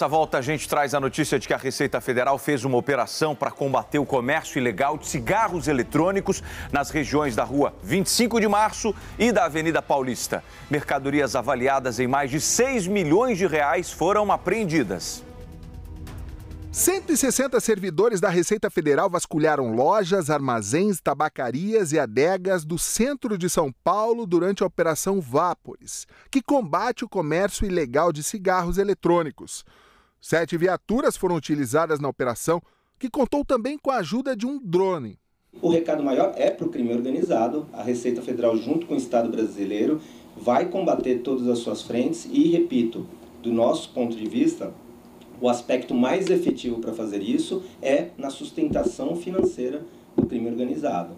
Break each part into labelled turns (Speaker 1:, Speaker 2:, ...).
Speaker 1: Essa volta a gente traz a notícia de que a Receita Federal fez uma operação para combater o comércio ilegal de cigarros eletrônicos nas regiões da Rua 25 de Março e da Avenida Paulista. Mercadorias avaliadas em mais de 6 milhões de reais foram apreendidas. 160 servidores da Receita Federal vasculharam lojas, armazéns, tabacarias e adegas do centro de São Paulo durante a Operação Vápores, que combate o comércio ilegal de cigarros eletrônicos. Sete viaturas foram utilizadas na operação, que contou também com a ajuda de um drone.
Speaker 2: O recado maior é para o crime organizado. A Receita Federal, junto com o Estado brasileiro, vai combater todas as suas frentes e, repito, do nosso ponto de vista, o aspecto mais efetivo para fazer isso é na sustentação financeira do crime organizado.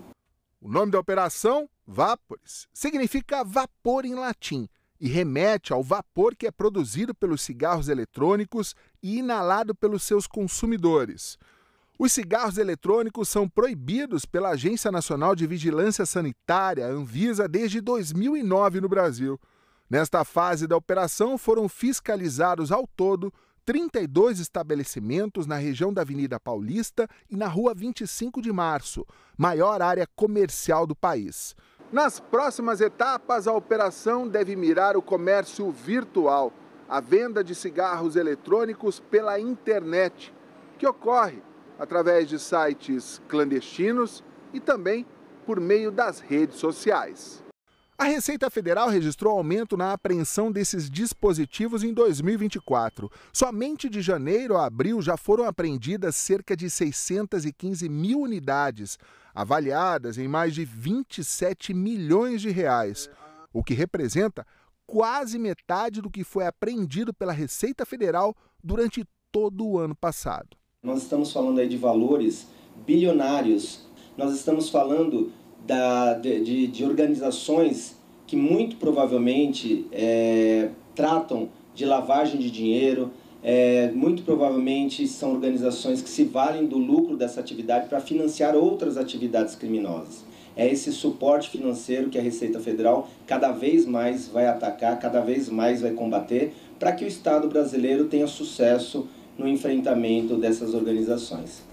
Speaker 2: O nome da operação, Váporis, significa
Speaker 1: vapor em latim e remete ao vapor que é produzido pelos cigarros eletrônicos e inalado pelos seus consumidores. Os cigarros eletrônicos são proibidos pela Agência Nacional de Vigilância Sanitária, Anvisa, desde 2009 no Brasil. Nesta fase da operação, foram fiscalizados ao todo 32 estabelecimentos na região da Avenida Paulista e na Rua 25 de Março, maior área comercial do país. Nas próximas etapas, a operação deve mirar o comércio virtual, a venda de cigarros eletrônicos pela internet, que ocorre através de sites clandestinos e também por meio das redes sociais. A Receita Federal registrou aumento na apreensão desses dispositivos em 2024. Somente de janeiro a abril já foram apreendidas cerca de 615 mil unidades, avaliadas em mais de 27 milhões de reais, o que representa quase metade do que foi apreendido pela Receita Federal durante todo o ano passado.
Speaker 2: Nós estamos falando aí de valores bilionários. Nós estamos falando da, de, de, organizações que muito provavelmente é, tratam de lavagem de dinheiro, é, muito provavelmente são organizações que se valem do lucro dessa atividade para financiar outras atividades criminosas. É esse suporte financeiro que a Receita Federal cada vez mais vai atacar, cada vez mais vai combater, para que o Estado brasileiro tenha sucesso no enfrentamento dessas organizações.